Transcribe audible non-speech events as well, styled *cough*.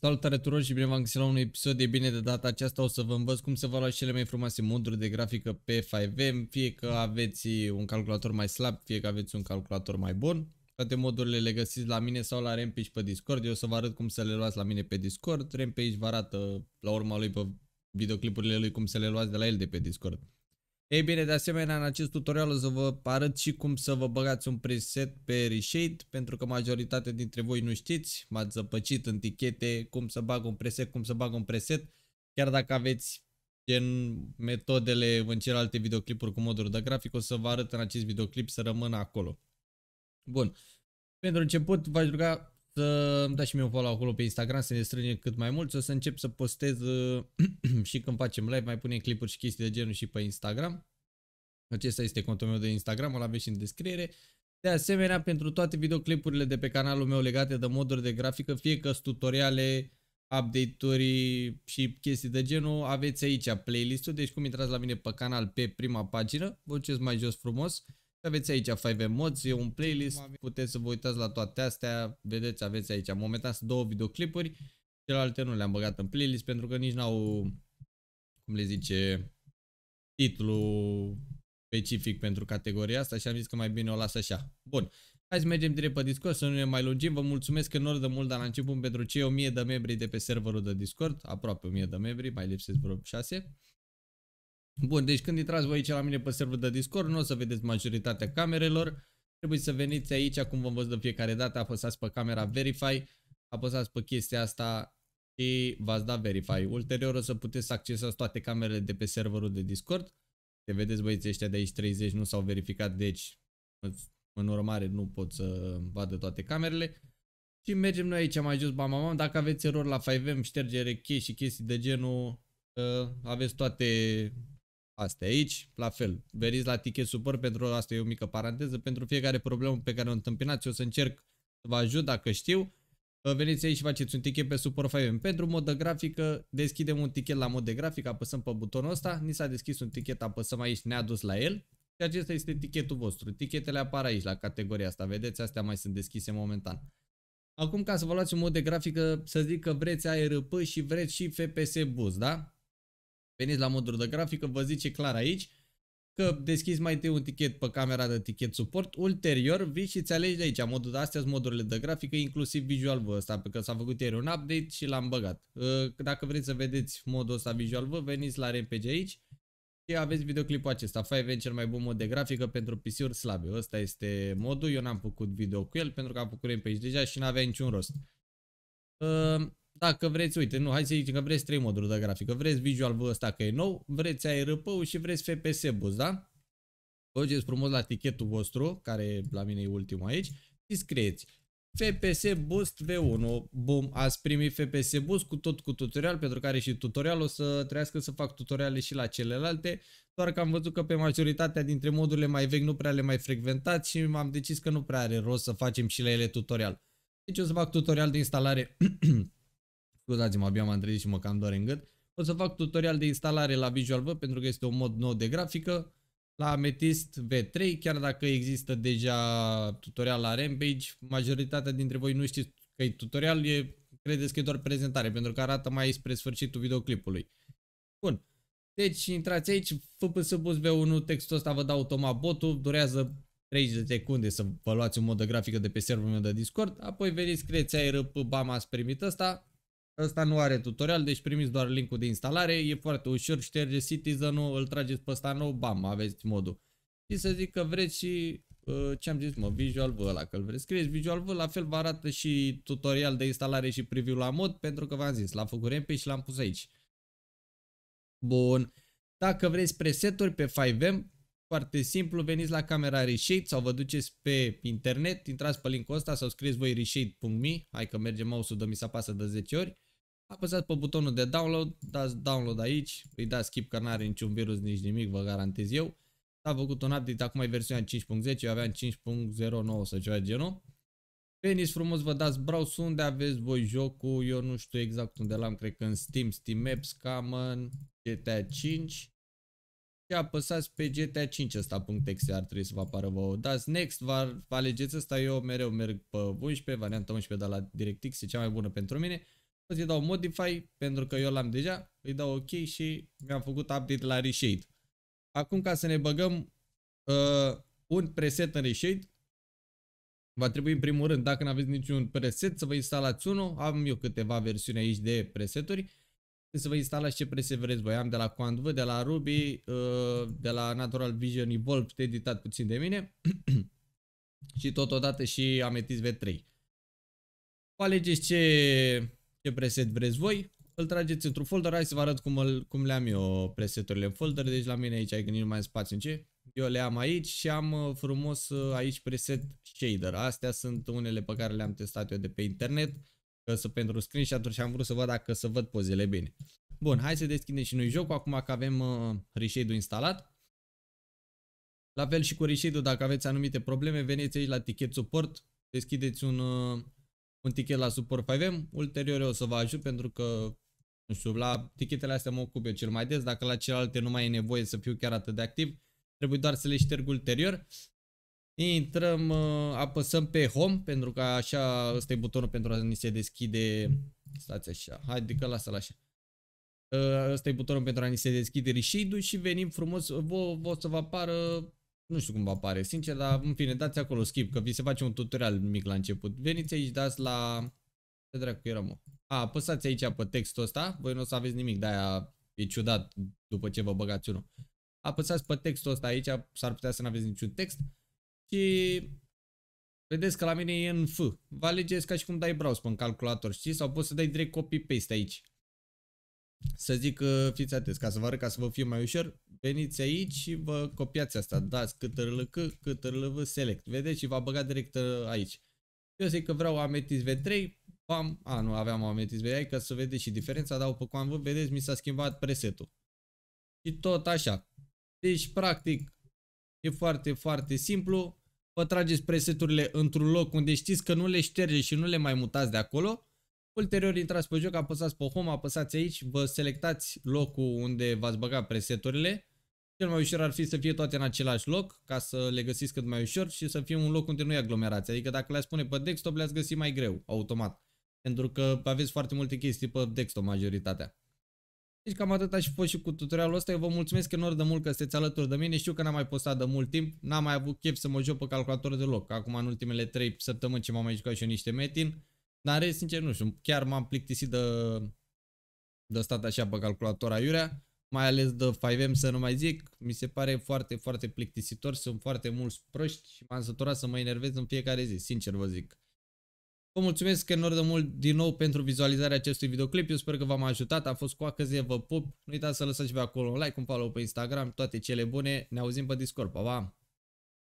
Salutare tuturor și bine v-am găsit la un episod, e bine de data aceasta o să vă învăț cum să vă luați cele mai frumoase moduri de grafică pe 5M, fie că aveți un calculator mai slab, fie că aveți un calculator mai bun. Toate modurile le găsiți la mine sau la Rampage pe Discord, eu o să vă arăt cum să le luați la mine pe Discord, Rampage vă arată la urma lui pe videoclipurile lui cum să le luați de la el de pe Discord. Ei bine, de asemenea, în acest tutorial o să vă arăt și cum să vă băgați un preset pe Reshade, pentru că majoritatea dintre voi nu știți, m-ați zăpăcit în tichete cum să bag un preset, cum să bag un preset, chiar dacă aveți gen metodele în celelalte videoclipuri cu moduri de grafic, o să vă arăt în acest videoclip să rămână acolo. Bun, pentru început v-aș ruga să îmi dați și mie un follow acolo pe Instagram să ne strângem cât mai mult. O să încep să postez uh, *clears throat* și când facem live, mai punem clipuri și chestii de genul și pe Instagram. Acesta este contul meu de Instagram, îl aveți și în descriere. De asemenea, pentru toate videoclipurile de pe canalul meu legate de moduri de grafică, fie că tutoriale, update-uri și chestii de genul, aveți aici playlist-ul, deci cum intrați la mine pe canal pe prima pagină, vă duceți mai jos frumos aveți aici 5 Mods, e un playlist, puteți să vă uitați la toate astea, vedeți, aveți aici. Momentan sunt două videoclipuri, celelalte nu le-am băgat în playlist pentru că nici n-au, cum le zice, titlu specific pentru categoria asta și am zis că mai bine o las așa. Bun, hai să mergem direct pe Discord să nu ne mai lungim. Vă mulțumesc enorm de mult, dar la început pentru cei 1000 de membri de pe serverul de Discord, aproape 1000 de membri, mai lipsesc vreo 6. Bun, deci când intrați voi aici la mine pe serverul de Discord, nu o să vedeți majoritatea camerelor. Trebuie să veniți aici, cum vă văd de fiecare dată, apăsați pe camera Verify, apăsați pe chestia asta și v-ați da Verify. Ulterior o să puteți să accesați toate camerele de pe serverul de Discord. Te vedeți băieții ăștia de aici 30 nu s-au verificat, deci în urmare nu pot să vadă toate camerele. Și mergem noi aici mai jos, bam, bam, dacă aveți erori la 5M, ștergere, cheie și chestii de genul, uh, aveți toate Asta aici, la fel, veniți la tichet support pentru asta e o mică paranteză, pentru fiecare problemă pe care o întâmpinați, o să încerc să vă ajut dacă știu. Veniți aici și faceți un tichet pe Support 5M. Pentru mod de grafică, deschidem un tichet la mod de grafic, apăsăm pe butonul ăsta, ni s-a deschis un tichet, apăsăm aici, ne-a dus la el. Și acesta este tichetul vostru. Tichetele apar aici, la categoria asta. Vedeți, astea mai sunt deschise momentan. Acum, ca să vă luați un mod de grafică, să zic că vreți ARP și vreți și FPS Boost, da? Veniți la modul de grafică, vă zice clar aici că deschizi mai întâi un tichet pe camera de tichet suport, ulterior vii și ți alegi de aici modul, astea sunt modurile de grafică, inclusiv visual vă ăsta, pentru că s-a făcut ieri un update și l-am băgat. Ă, dacă vreți să vedeți modul ăsta visual vă, veniți la RPG aici și aveți videoclipul acesta, Five cel mai bun mod de grafică pentru PC-uri slabe. Ăsta este modul, eu n-am făcut video cu el pentru că am făcut RPG deja și n-avea niciun rost. Ă, dacă vreți, uite, nu, hai să zicem că vreți trei moduri de grafică. Vreți visual ăsta că e nou, vreți ARP-ul și vreți fps bus da? Băgeți frumos la tichetul vostru, care la mine e ultimul aici, și scrieți FPS Boost V1. Bum, ați primit FPS Boost cu tot cu tutorial, pentru care și tutorial o să trească să fac tutoriale și la celelalte, doar că am văzut că pe majoritatea dintre modurile mai vechi nu prea le mai frecventați și m-am decis că nu prea are rost să facem și la ele tutorial. Deci o să fac tutorial de instalare *clears throat* scuzați-mă, abia m-am trezit și mă cam doare în gât, o să fac tutorial de instalare la Visual V pentru că este un mod nou de grafică, la Ametist V3, chiar dacă există deja tutorial la Rampage, majoritatea dintre voi nu știți că e tutorial, e, credeți că e doar prezentare, pentru că arată mai spre sfârșitul videoclipului. Bun. Deci intrați aici, FPS Boost V1, textul ăsta vă dă automat botul, durează 30 de secunde să vă luați mod de grafică de pe serverul meu de Discord, apoi veniți, scrieți ARP ați primit ăsta, Ăsta nu are tutorial, deci primiți doar linkul de instalare, e foarte ușor, ștergeți Citizen-ul, îl trageți pe ăsta nou, bam, aveți modul. Și să zic că vreți și uh, ce am zis, mă, Visual V ăla, că îl vreți. Scrieți Visual V, la fel vă arată și tutorial de instalare și preview la mod, pentru că v-am zis, l-am făcut rempe și l-am pus aici. Bun. Dacă vreți preseturi pe 5M, foarte simplu, veniți la camera Reshade sau vă duceți pe internet, intrați pe linkul ăsta sau scrieți voi reshade.me, hai că merge mouse-ul, mi se apasă de 10 ori apăsați pe butonul de download, dați download aici, îi dați skip că n-are niciun virus, nici nimic, vă garantez eu. S-a făcut un update, acum e versiunea 5.10, eu aveam 5.09 sau ceva genul. Veniți frumos, vă dați browse unde aveți voi jocul, eu nu știu exact unde l-am, cred că în Steam, Steam Maps, Common, GTA 5. Și apăsați pe GTA 5 ăsta.exe ar trebui să vă apară vă Dați next, vă alegeți ăsta, eu mereu merg pe 11, varianta 11 de la DirectX e cea mai bună pentru mine. O să-i dau modify pentru că eu l-am deja. Îi dau ok și mi-am făcut update la reshade. Acum ca să ne băgăm uh, un preset în reshade. Va trebui în primul rând, dacă nu aveți niciun preset, să vă instalați unul. Am eu câteva versiuni aici de preseturi. Să vă instalați ce preset vreți voi. Am de la Quanv, de la Ruby, uh, de la Natural Vision Evolved, editat puțin de mine. *clears throat* și totodată și Amethyst V3. alegeți ce ce preset vreți voi, îl trageți într-un folder, hai să vă arăt cum, îl, cum le am eu preseturile în folder, deci la mine aici ai gândit mai în spațiu în ce, eu le am aici și am uh, frumos uh, aici preset shader, astea sunt unele pe care le-am testat eu de pe internet, că sunt pentru screenshot-uri și am vrut să văd dacă să văd pozele bine. Bun, hai să deschidem și noi jocul, acum că avem uh, reshade-ul instalat. La fel și cu reshade-ul, dacă aveți anumite probleme, veniți aici la tichet support, deschideți un, uh, un tichet la Support 5M, ulterior eu o să vă ajut pentru că, nu știu, la tichetele astea mă ocup eu cel mai des, dacă la celelalte nu mai e nevoie să fiu chiar atât de activ, trebuie doar să le șterg ulterior. Intrăm, uh, apăsăm pe Home, pentru că așa, ăsta e butonul pentru a ni se deschide, stați așa, haide că lasă-l așa. Uh, ăsta e butonul pentru a ni se deschide reshade și venim frumos, vă, vă o să vă apară nu știu cum va apare, sincer, dar în fine, dați acolo skip, că vi se face un tutorial mic la început. Veniți aici, dați la... Ce dracu era, mă? A, apăsați aici pe textul ăsta, voi nu o să aveți nimic, de-aia e ciudat după ce vă băgați unul. Apăsați pe textul ăsta aici, s-ar putea să nu aveți niciun text și vedeți că la mine e în F. Vă alegeți ca și cum dai browse pe un calculator, știi? Sau poți să dai direct copy-paste aici să zic fiți atenți, ca să vă arăt, ca să vă fie mai ușor, veniți aici și vă copiați asta, dați cât RLC, cât vă select, vedeți și va băga direct uh, aici. Eu zic că vreau Ametis V3, bam, a nu aveam Ametis V3, ca să vedeți și diferența, dar după cum am văzut, vedeți, mi s-a schimbat presetul. Și tot așa. Deci, practic, e foarte, foarte simplu, vă trageți preseturile într-un loc unde știți că nu le ștergeți și nu le mai mutați de acolo, Ulterior intrați pe joc, apăsați pe home, apăsați aici, vă selectați locul unde v-ați băgat preseturile. Cel mai ușor ar fi să fie toate în același loc, ca să le găsiți cât mai ușor și să fie un loc unde nu e aglomerație. Adică dacă le-ați pune pe desktop, le-ați găsi mai greu, automat. Pentru că aveți foarte multe chestii pe desktop majoritatea. Deci cam atât și fost și cu tutorialul ăsta. Eu vă mulțumesc enorm de mult că sunteți alături de mine. Știu că n-am mai postat de mult timp. N-am mai avut chef să mă joc pe calculator deloc. Acum în ultimele 3 săptămâni ce m-am mai jucat și eu niște metin. Dar în rest, sincer, nu știu. Chiar m-am plictisit de, de stat așa pe calculator aiurea. Mai ales de 5M să nu mai zic. Mi se pare foarte, foarte plictisitor. Sunt foarte mulți proști și m-am săturat să mă enervez în fiecare zi. Sincer vă zic. Vă mulțumesc enorm de mult din nou pentru vizualizarea acestui videoclip. Eu sper că v-am ajutat. A fost cu acăzie, vă pup. Nu uitați să lăsați și pe acolo un like, un follow pe Instagram, toate cele bune. Ne auzim pe Discord. Pa, pa!